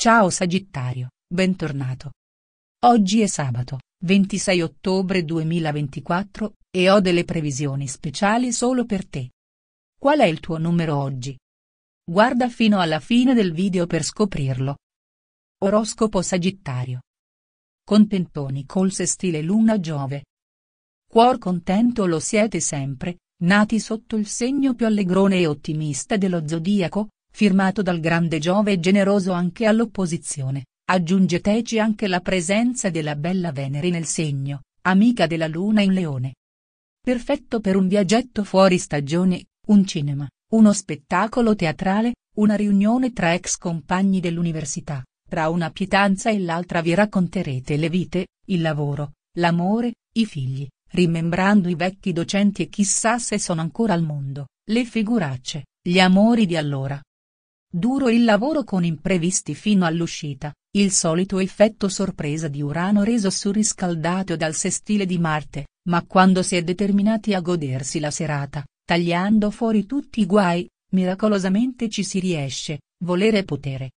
Ciao Sagittario, bentornato. Oggi è sabato, 26 ottobre 2024, e ho delle previsioni speciali solo per te. Qual è il tuo numero oggi? Guarda fino alla fine del video per scoprirlo. Oroscopo Sagittario. Contentoni col sestile Luna Giove. Cuor contento lo siete sempre, nati sotto il segno più allegrone e ottimista dello zodiaco, firmato dal grande Giove e generoso anche all'opposizione, aggiungeteci anche la presenza della bella Venere nel segno, amica della Luna in Leone. Perfetto per un viaggetto fuori stagione, un cinema, uno spettacolo teatrale, una riunione tra ex compagni dell'università, tra una pietanza e l'altra vi racconterete le vite, il lavoro, l'amore, i figli, rimembrando i vecchi docenti e chissà se sono ancora al mondo, le figuracce, gli amori di allora. Duro il lavoro con imprevisti fino all'uscita, il solito effetto sorpresa di Urano reso surriscaldato dal sestile di Marte, ma quando si è determinati a godersi la serata, tagliando fuori tutti i guai, miracolosamente ci si riesce, volere e potere.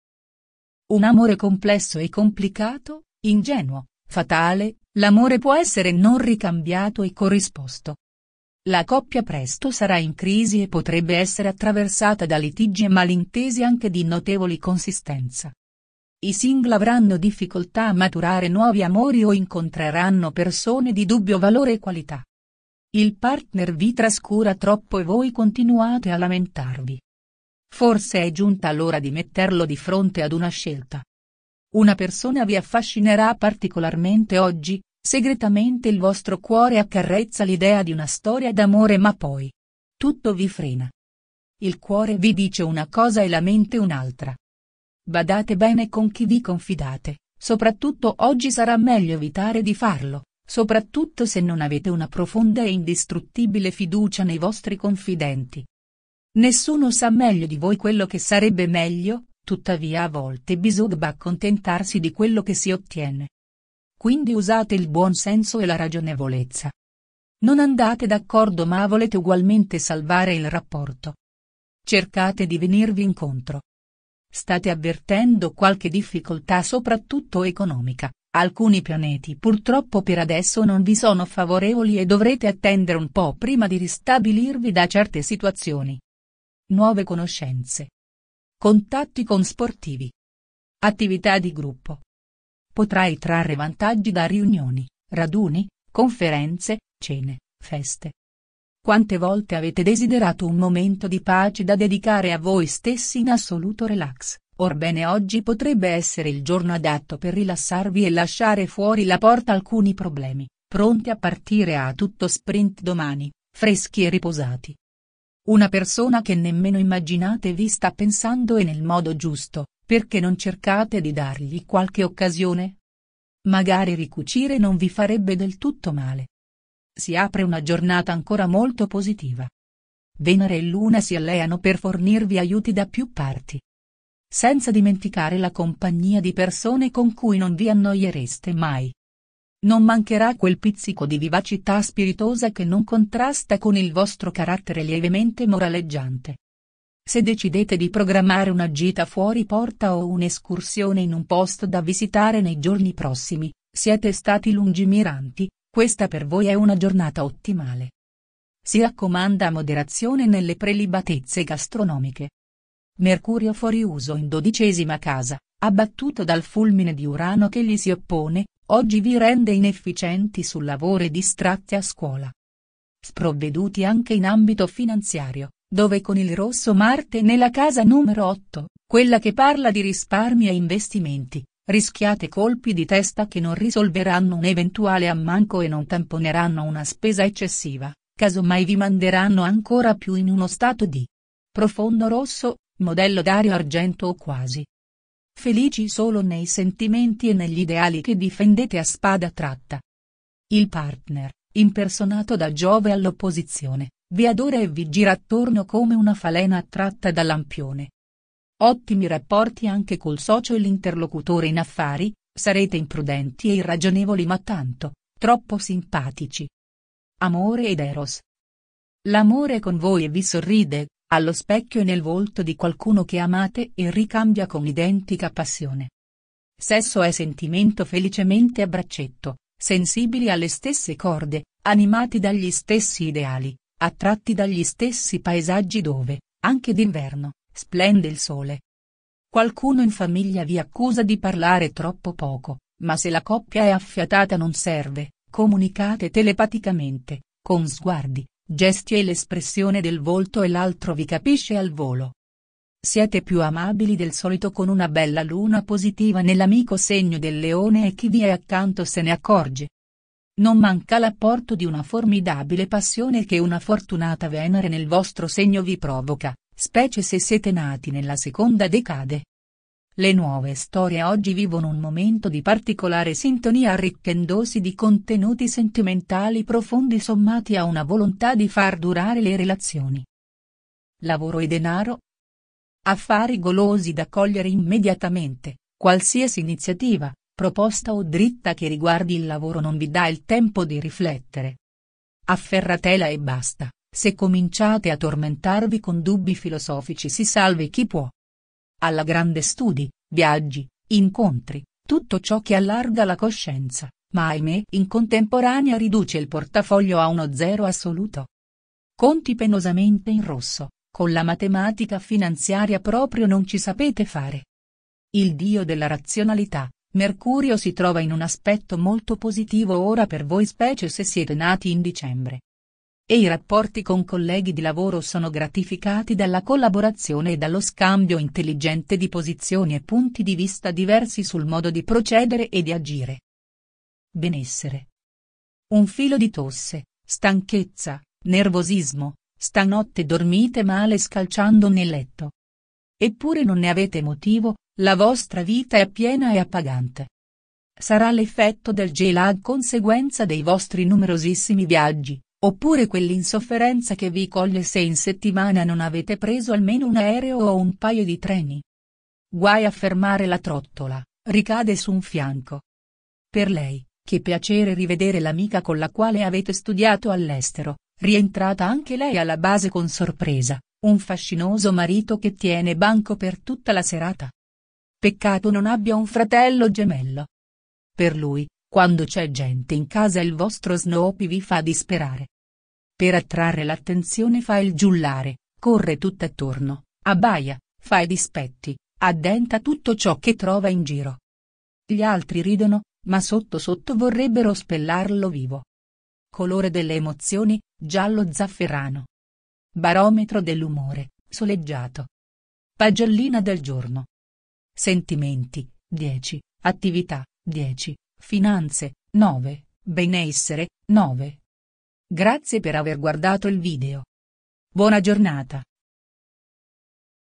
Un amore complesso e complicato, ingenuo, fatale, l'amore può essere non ricambiato e corrisposto, la coppia presto sarà in crisi e potrebbe essere attraversata da litigi e malintesi anche di notevoli consistenza. I single avranno difficoltà a maturare nuovi amori o incontreranno persone di dubbio valore e qualità. Il partner vi trascura troppo e voi continuate a lamentarvi. Forse è giunta l'ora di metterlo di fronte ad una scelta. Una persona vi affascinerà particolarmente oggi, Segretamente il vostro cuore accarezza l'idea di una storia d'amore ma poi. Tutto vi frena. Il cuore vi dice una cosa e la mente un'altra. Badate bene con chi vi confidate, soprattutto oggi sarà meglio evitare di farlo, soprattutto se non avete una profonda e indistruttibile fiducia nei vostri confidenti. Nessuno sa meglio di voi quello che sarebbe meglio, tuttavia a volte bisogna accontentarsi di quello che si ottiene quindi usate il buon senso e la ragionevolezza. Non andate d'accordo ma volete ugualmente salvare il rapporto. Cercate di venirvi incontro. State avvertendo qualche difficoltà soprattutto economica, alcuni pianeti purtroppo per adesso non vi sono favorevoli e dovrete attendere un po' prima di ristabilirvi da certe situazioni. Nuove conoscenze. Contatti con sportivi. Attività di gruppo. Potrai trarre vantaggi da riunioni, raduni, conferenze, cene, feste. Quante volte avete desiderato un momento di pace da dedicare a voi stessi in assoluto relax, orbene oggi potrebbe essere il giorno adatto per rilassarvi e lasciare fuori la porta alcuni problemi, pronti a partire a tutto sprint domani, freschi e riposati. Una persona che nemmeno immaginate vi sta pensando e nel modo giusto, perché non cercate di dargli qualche occasione? Magari ricucire non vi farebbe del tutto male. Si apre una giornata ancora molto positiva. Venere e Luna si alleano per fornirvi aiuti da più parti. Senza dimenticare la compagnia di persone con cui non vi annoiereste mai. Non mancherà quel pizzico di vivacità spiritosa che non contrasta con il vostro carattere lievemente moraleggiante. Se decidete di programmare una gita fuori porta o un'escursione in un posto da visitare nei giorni prossimi, siete stati lungimiranti, questa per voi è una giornata ottimale. Si raccomanda moderazione nelle prelibatezze gastronomiche. Mercurio fuori uso in dodicesima casa, abbattuto dal fulmine di Urano che gli si oppone, oggi vi rende inefficienti sul lavoro e distratti a scuola. Sprovveduti anche in ambito finanziario, dove con il rosso Marte nella casa numero 8, quella che parla di risparmi e investimenti, rischiate colpi di testa che non risolveranno un eventuale ammanco e non tamponeranno una spesa eccessiva, casomai vi manderanno ancora più in uno stato di profondo rosso, modello Dario Argento o quasi. Felici solo nei sentimenti e negli ideali che difendete a spada tratta. Il partner, impersonato da Giove all'opposizione, vi adora e vi gira attorno come una falena attratta da lampione. Ottimi rapporti anche col socio e l'interlocutore in affari, sarete imprudenti e irragionevoli ma tanto, troppo simpatici. Amore ed Eros. L'amore con voi e vi sorride, allo specchio e nel volto di qualcuno che amate e ricambia con identica passione. Sesso è sentimento felicemente a braccetto, sensibili alle stesse corde, animati dagli stessi ideali, attratti dagli stessi paesaggi dove, anche d'inverno, splende il sole. Qualcuno in famiglia vi accusa di parlare troppo poco, ma se la coppia è affiatata non serve, comunicate telepaticamente, con sguardi, gesti e l'espressione del volto e l'altro vi capisce al volo. Siete più amabili del solito con una bella luna positiva nell'amico segno del leone e chi vi è accanto se ne accorge. Non manca l'apporto di una formidabile passione che una fortunata Venere nel vostro segno vi provoca, specie se siete nati nella seconda decade. Le nuove storie oggi vivono un momento di particolare sintonia arricchendosi di contenuti sentimentali profondi sommati a una volontà di far durare le relazioni. Lavoro e denaro? Affari golosi da cogliere immediatamente, qualsiasi iniziativa, proposta o dritta che riguardi il lavoro non vi dà il tempo di riflettere. Afferratela e basta, se cominciate a tormentarvi con dubbi filosofici si salvi chi può. Alla grande studi, viaggi, incontri, tutto ciò che allarga la coscienza, ma ahimè in contemporanea riduce il portafoglio a uno zero assoluto. Conti penosamente in rosso, con la matematica finanziaria proprio non ci sapete fare. Il dio della razionalità, Mercurio si trova in un aspetto molto positivo ora per voi specie se siete nati in dicembre. E i rapporti con colleghi di lavoro sono gratificati dalla collaborazione e dallo scambio intelligente di posizioni e punti di vista diversi sul modo di procedere e di agire. Benessere. Un filo di tosse, stanchezza, nervosismo, stanotte dormite male scalciando nel letto. Eppure non ne avete motivo, la vostra vita è piena e appagante. Sarà l'effetto del J-lag conseguenza dei vostri numerosissimi viaggi, oppure quell'insofferenza che vi coglie se in settimana non avete preso almeno un aereo o un paio di treni. Guai a fermare la trottola, ricade su un fianco. Per lei, che piacere rivedere l'amica con la quale avete studiato all'estero, rientrata anche lei alla base con sorpresa, un fascinoso marito che tiene banco per tutta la serata. Peccato non abbia un fratello gemello. Per lui, quando c'è gente in casa il vostro Snoopy vi fa disperare. Per attrarre l'attenzione fa il giullare, corre tutt'attorno, abbaia, fa i dispetti, addenta tutto ciò che trova in giro. Gli altri ridono, ma sotto sotto vorrebbero spellarlo vivo. Colore delle emozioni, giallo zafferano. Barometro dell'umore, soleggiato. Pagellina del giorno sentimenti, 10, attività, 10, finanze, 9, benessere, 9. Grazie per aver guardato il video. Buona giornata.